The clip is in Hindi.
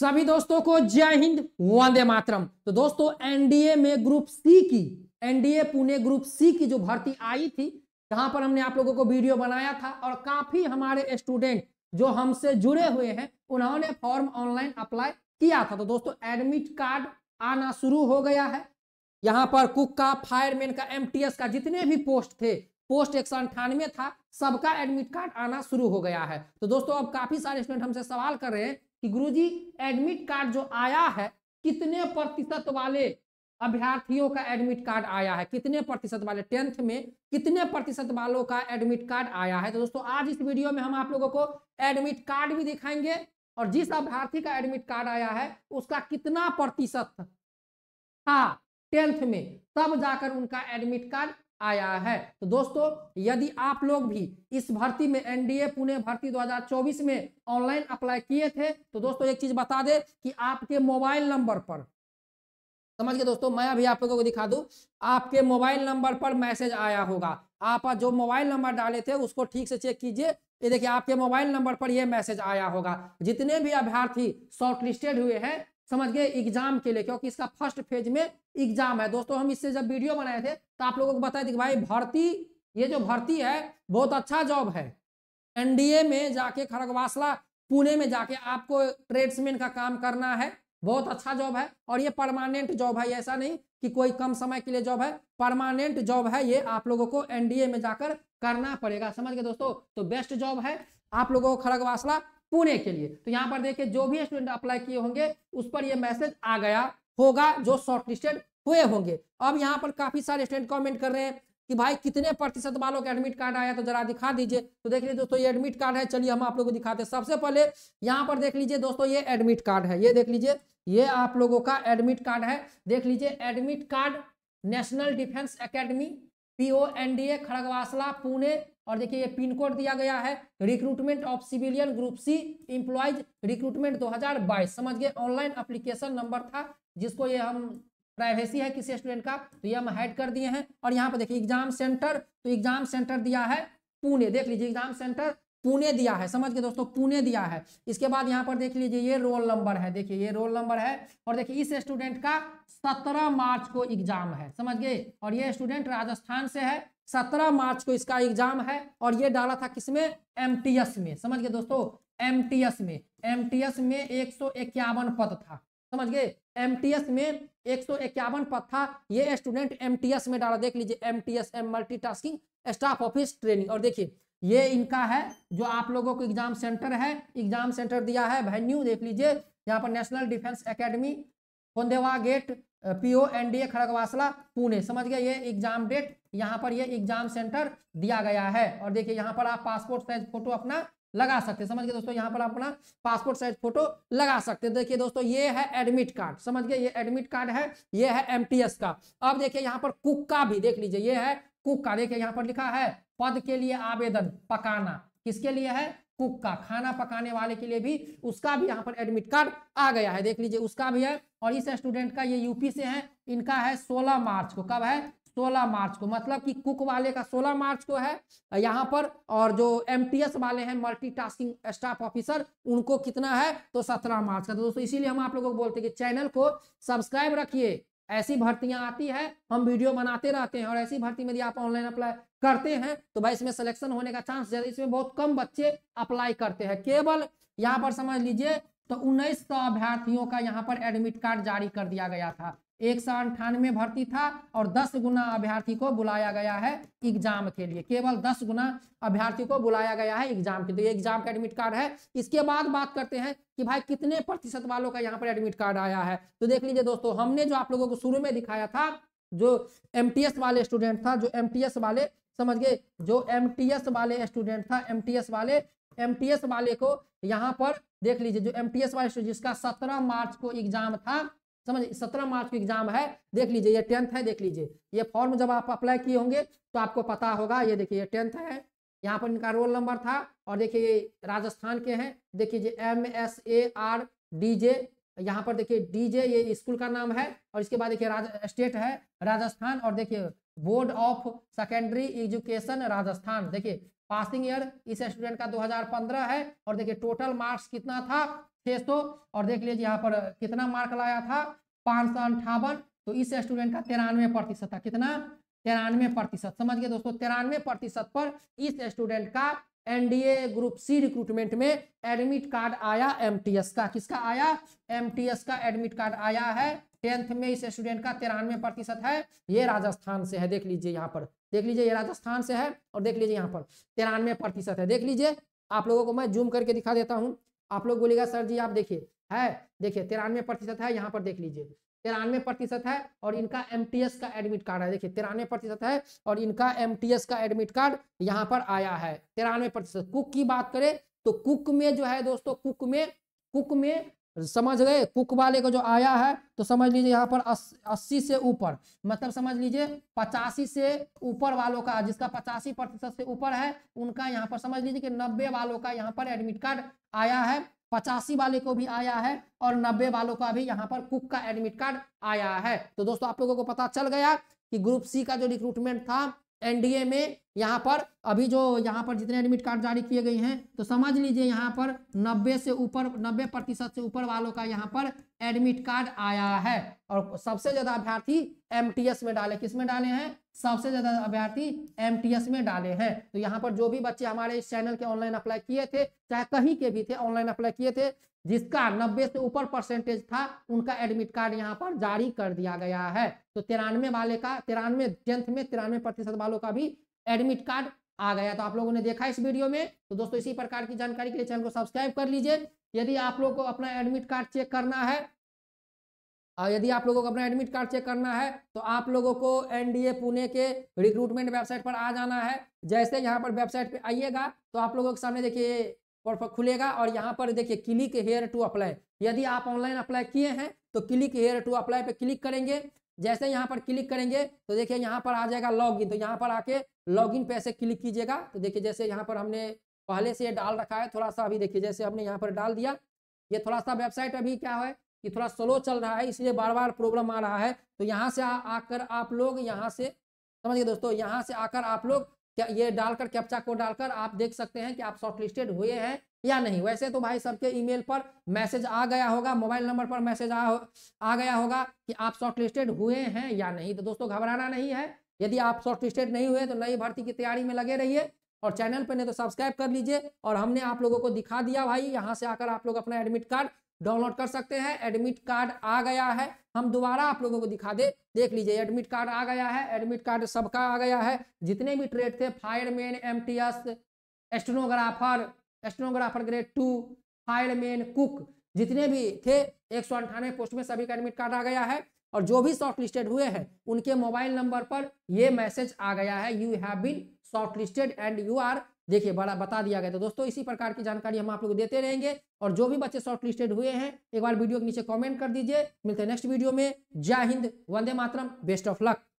सभी दोस्तों को जय हिंद वंदे मातरम तो दोस्तों एनडीए में ग्रुप सी की एनडीए पुणे ग्रुप सी की जो भर्ती आई थी जहां पर हमने आप लोगों को वीडियो बनाया था और काफी हमारे स्टूडेंट जो हमसे जुड़े हुए हैं उन्होंने फॉर्म ऑनलाइन अप्लाई किया था तो दोस्तों एडमिट कार्ड आना शुरू हो गया है यहाँ पर कुक का फायरमैन का एम का जितने भी पोस्ट थे पोस्ट एक सौ अंठानवे था सबका एडमिट कार्ड आना शुरू हो गया है तो दोस्तों अब काफी सारे स्टूडेंट हमसे सवाल कर रहे हैं कि गुरुजी एडमिट कार्ड जो आया है कितने प्रतिशत वाले अभ्यर्थियों का एडमिट कार्ड आया है कितने प्रतिशत वाले टेंथ में कितने प्रतिशत वालों का एडमिट कार्ड आया है तो दोस्तों आज इस वीडियो में हम आप लोगों को एडमिट कार्ड भी दिखाएंगे और जिस अभ्यर्थी का एडमिट कार्ड आया है उसका कितना प्रतिशत था टेंथ में तब जाकर उनका एडमिट कार्ड आया है तो दोस्तों यदि आप लोग भी इस भर्ती में एनडीए पुणे भर्ती 2024 में ऑनलाइन अप्लाई किए थे तो दोस्तों एक चीज बता दे कि आपके मोबाइल नंबर पर समझ गए दोस्तों मैं अभी आप लोगों को दिखा दूं आपके मोबाइल नंबर पर मैसेज आया होगा आप जो मोबाइल नंबर डाले थे उसको ठीक से चेक कीजिए ये देखिए आपके मोबाइल नंबर पर यह मैसेज आया होगा जितने भी अभ्यर्थी शॉर्टलिस्टेड हुए हैं समझ गए एग्जाम के लिए क्योंकि इसका फर्स्ट फेज में एग्जाम है दोस्तों हम इससे जब वीडियो बनाए थे तो आप लोगों को बताए थे कि भाई भर्ती ये जो भर्ती है बहुत अच्छा जॉब है एनडीए में जाके खड़गवासला पुणे में जाके आपको ट्रेड्समैन का काम करना है बहुत अच्छा जॉब है और ये परमानेंट जॉब है ऐसा नहीं कि कोई कम समय के लिए जॉब है परमानेंट जॉब है ये आप लोगों को एनडीए में जाकर करना पड़ेगा समझ गए दोस्तों तो बेस्ट जॉब है आप लोगों को खड़गवासला पुणे के लिए तो यहाँ पर देखिए जो भी स्टूडेंट अप्लाई किए होंगे उस पर यह मैसेज आ गया होगा जो शॉर्टलिस्टेड हुए होंगे अब यहाँ पर काफी सारे स्टूडेंट कमेंट कर रहे हैं कि भाई कितने प्रतिशत वालों का एडमिट कार्ड आया तो जरा दिखा दीजिए तो देख लीजिए दोस्तों ये एडमिट कार्ड है चलिए हम आप लोगों को दिखाते हैं सबसे पहले यहाँ पर देख लीजिए दोस्तों ये एडमिट कार्ड है ये देख लीजिए ये आप लोगों का एडमिट कार्ड है देख लीजिए admit card national defence academy P O N D A Khadakwasla Pune और देखिए ये पिन कोड दिया गया है recruitment of civilian group C employees recruitment 2022 समझ गए ऑनलाइन अप्लीकेशन नंबर था जिसको ये हम प्राइवेसी है किसी स्टूडेंट का तो ये हम हाइड कर दिए हैं और यहाँ पर देखिए एग्जाम सेंटर तो एग्जाम सेंटर दिया है पुणे देख लीजिए एग्जाम सेंटर पुणे दिया है समझ के दोस्तों पुणे दिया है इसके बाद यहाँ पर देख लीजिए ये रोल नंबर है देखिए ये रोल नंबर है और देखिए इस स्टूडेंट का सत्रह मार्च को एग्जाम है समझ गए और ये स्टूडेंट राजस्थान से है सत्रह मार्च को इसका एग्जाम है और ये डाला था किसमें एमटीएस में समझ गए दोस्तों एमटीएस में एमटीएस में एक पद था समझ गए एमटीएस में एक पद था ये स्टूडेंट एमटीएस में डाला देख लीजिए MTS M multitasking staff office training और देखिए ये इनका है जो आप लोगों को एग्जाम सेंटर है एग्जाम सेंटर दिया है वेन्यू देख लीजिए यहाँ पर national defence academy Kondhwa gate PO NDA Khadakwasla Pune समझ गए ये एग्जाम डेट यहाँ पर ये एग्जाम सेंटर दिया गया है और देखिए यहाँ पर आप पासपोर्ट साइज फोटो अपना लगा सकते हैं समझ गए दोस्तों यहाँ पर आप अपना पासपोर्ट साइज फोटो लगा सकते हैं देखिए दोस्तों ये है एडमिट कार्ड समझ गए ये एडमिट कार्ड है ये है एम का अब देखिये यहाँ पर कुक का भी देख लीजिए ये है कुक का देखिये यहाँ पर लिखा है पद के लिए आवेदन पकाना किसके लिए है कुक का खाना पकाने वाले के लिए भी उसका भी यहाँ पर एडमिट कार्ड आ गया है देख लीजिए उसका भी है और इस स्टूडेंट का ये यूपी से है इनका है 16 मार्च को कब है 16 मार्च को मतलब कि कुक वाले का 16 मार्च को है यहाँ पर और जो एमटीएस वाले हैं मल्टीटास्किंग स्टाफ ऑफिसर उनको कितना है तो 17 मार्च का तो दोस्तों इसीलिए हम आप लोगों को बोलते हैं कि चैनल को सब्सक्राइब रखिए ऐसी भर्तियां आती है हम वीडियो बनाते रहते हैं और ऐसी भर्ती में यदि आप ऑनलाइन अप्लाई करते हैं तो भाई इसमें सिलेक्शन होने का चांस ज्यादा इसमें बहुत कम बच्चे अप्लाई करते हैं केवल यहाँ पर समझ लीजिए तो उन्नीस सौ अभ्यर्थियों का यहाँ पर एडमिट कार्ड जारी कर दिया गया था एक सौ अंठानवे भर्ती था और दस गुना अभ्यर्थी को बुलाया गया है एग्जाम के लिए केवल दस गुना अभ्यर्थी को बुलाया गया है एग्जाम के लिए एग्जाम का एडमिट कार्ड है इसके बाद बात करते हैं कि भाई कितने प्रतिशत वालों का यहाँ पर एडमिट कार्ड आया है तो देख लीजिए दोस्तों हमने जो आप लोगों को शुरू में दिखाया था जो एम वाले स्टूडेंट था जो एम वाले समझ गए जो एम वाले स्टूडेंट था एम वाले एम वाले को यहाँ पर देख लीजिए जो एम वाले जिसका सत्रह मार्च को एग्जाम था समझ सत्रह मार्च की एग्जाम है देख लीजिए ये टेंथ है देख लीजिए ये फॉर्म जब आप अप्लाई किए होंगे तो आपको पता होगा ये देखिए ये टेंथ है यहाँ पर इनका रोल नंबर था और देखिए ये राजस्थान के हैं देखिए M S A R D J यहाँ पर देखिए जे ये स्कूल का नाम है और इसके बाद देखिए स्टेट है राजस्थान और देखिए board of secondary education Rajasthan देखिए पासिंग ईयर इस स्टूडेंट का 2015 है और देखिए टोटल मार्क्स कितना था 600 और देख लीजिए यहाँ पर कितना मार्क लाया था पाँच तो इस स्टूडेंट का तिरानवे प्रतिशत था कितना तिरानवे प्रतिशत समझ गए दोस्तों तिरानवे प्रतिशत पर इस स्टूडेंट का एनडीए ग्रुप सी रिक्रूटमेंट में एडमिट कार्ड आया एमटीएस का किसका आया एमटीएस का एडमिट कार्ड आया है टेंथ में इस स्टूडेंट का तिरानवे प्रतिशत है ये राजस्थान से है देख लीजिए यहाँ पर देख लीजिए ये राजस्थान से है और देख लीजिए यहाँ पर तिरानवे प्रतिशत है देख लीजिए आप लोगों को मैं जूम करके दिखा देता हूँ आप लोग बोलेगा सर जी आप देखिए है देखिए तिरानवे प्रतिशत है यहाँ पर देख लीजिए तिरानवे प्रतिशत है और इनका एम का एडमिट कार्ड है देखिए तिरानवे प्रतिशत है और इनका एम का एडमिट कार्ड यहाँ पर आया है तिरानवे प्रतिशत कुक की बात करें तो कुक में जो है दोस्तों कुक में कुक में तो समझ गए कुक वाले का जो आया है तो समझ लीजिए यहाँ पर अस्सी से ऊपर मतलब समझ लीजिए पचासी से ऊपर वालों का जिसका पचासी प्रतिशत से ऊपर है उनका यहाँ पर समझ लीजिए कि नब्बे वालों का यहाँ पर एडमिट कार्ड आया है पचासी वाले को भी आया है और नब्बे वालों का भी यहाँ पर कुक का एडमिट कार्ड आया है तो दोस्तों आप लोगों को पता चल गया कि ग्रुप सी का जो रिक्रूटमेंट था एनडीए में यहाँ पर अभी जो यहाँ पर जितने एडमिट कार्ड जारी किए गए हैं तो समझ लीजिए यहाँ पर 90 से ऊपर 90 प्रतिशत से ऊपर वालों का यहाँ पर एडमिट कार्ड आया है और सबसे ज्यादा अभ्यर्थी एम में डाले किस में डाले हैं सबसे ज्यादा अभ्यर्थी एम में डाले हैं तो यहाँ पर जो भी बच्चे हमारे इस चैनल के ऑनलाइन अप्लाई किए थे चाहे कहीं के भी थे ऑनलाइन अप्लाई किए थे जिसका 90 से ऊपर परसेंटेज था उनका एडमिट कार्ड यहाँ पर जारी कर दिया गया है तो तिरानवे वाले का तिरानवे टेंथ में तिरानवे प्रतिशत वालों का भी एडमिट कार्ड आ गया तो आप लोगों ने देखा इस वीडियो में तो दोस्तों इसी प्रकार की जानकारी के लिए चैनल को सब्सक्राइब कर लीजिए यदि आप लोग को अपना एडमिट कार्ड चेक करना है और यदि आप लोगों को अपना एडमिट कार्ड चेक करना है तो आप लोगों को एनडीए पुणे के रिक्रूटमेंट वेबसाइट पर आ जाना है जैसे यहाँ पर वेबसाइट पे आइएगा तो आप लोगों के सामने देखिए पर खुलेगा और यहाँ पर देखिए क्लिक हेयर टू अप्लाई यदि आप ऑनलाइन अप्लाई किए हैं तो क्लिक हेयर टू अप्लाई पे क्लिक करेंगे जैसे यहाँ पर क्लिक करेंगे तो देखिए यहाँ पर आ जाएगा लॉगिन तो यहाँ पर आके लॉगिन पे ऐसे क्लिक कीजिएगा तो देखिए जैसे यहाँ पर हमने पहले से ये डाल रखा है थोड़ा सा अभी देखिए जैसे हमने यहाँ पर डाल दिया ये थोड़ा सा वेबसाइट अभी क्या है कि थोड़ा स्लो चल रहा है इसलिए बार बार प्रॉब्लम आ रहा है तो यहाँ से आकर आप लोग यहाँ से समझिए दोस्तों यहाँ से आकर आप लोग क्या ये डालकर कैप्चा को डालकर आप देख सकते हैं कि आप शॉर्टलिस्टेड हुए हैं या नहीं वैसे तो भाई सबके ईमेल पर मैसेज आ गया होगा मोबाइल नंबर पर मैसेज आ, आ गया होगा कि आप शॉर्टलिस्टेड हुए हैं या नहीं तो दोस्तों घबराना नहीं है यदि आप शॉर्टलिस्टेड नहीं हुए तो नई भर्ती की तैयारी में लगे रहिए और चैनल पर नहीं तो सब्सक्राइब कर लीजिए और हमने आप लोगों को दिखा दिया भाई यहाँ से आकर आप लोग अपना एडमिट कार्ड डाउनलोड कर सकते हैं एडमिट कार्ड आ गया है हम दोबारा आप लोगों को दिखा दे देख लीजिए एडमिट कार्ड आ गया है एडमिट कार्ड सबका आ गया है जितने भी ट्रेड थे fireman M T S stenographer grade two फाइलमैन कुक जितने भी थे एक सौ अंठानवे पोस्ट में सभी का एडमिट कार्ड आ गया है और जो भी शॉर्ट लिस्टेड हुए हैं उनके मोबाइल नंबर पर यह मैसेज आ गया है you have been shortlisted and you are देखिए बड़ा बता दिया गया तो दोस्तों इसी प्रकार की जानकारी हम आप लोग देते रहेंगे और जो भी बच्चे शॉर्ट लिस्टेड हुए हैं एक बार वीडियो के नीचे कमेंट कर दीजिए मिलते हैं नेक्स्ट वीडियो में जय हिंद वंदे मातरम बेस्ट ऑफ लक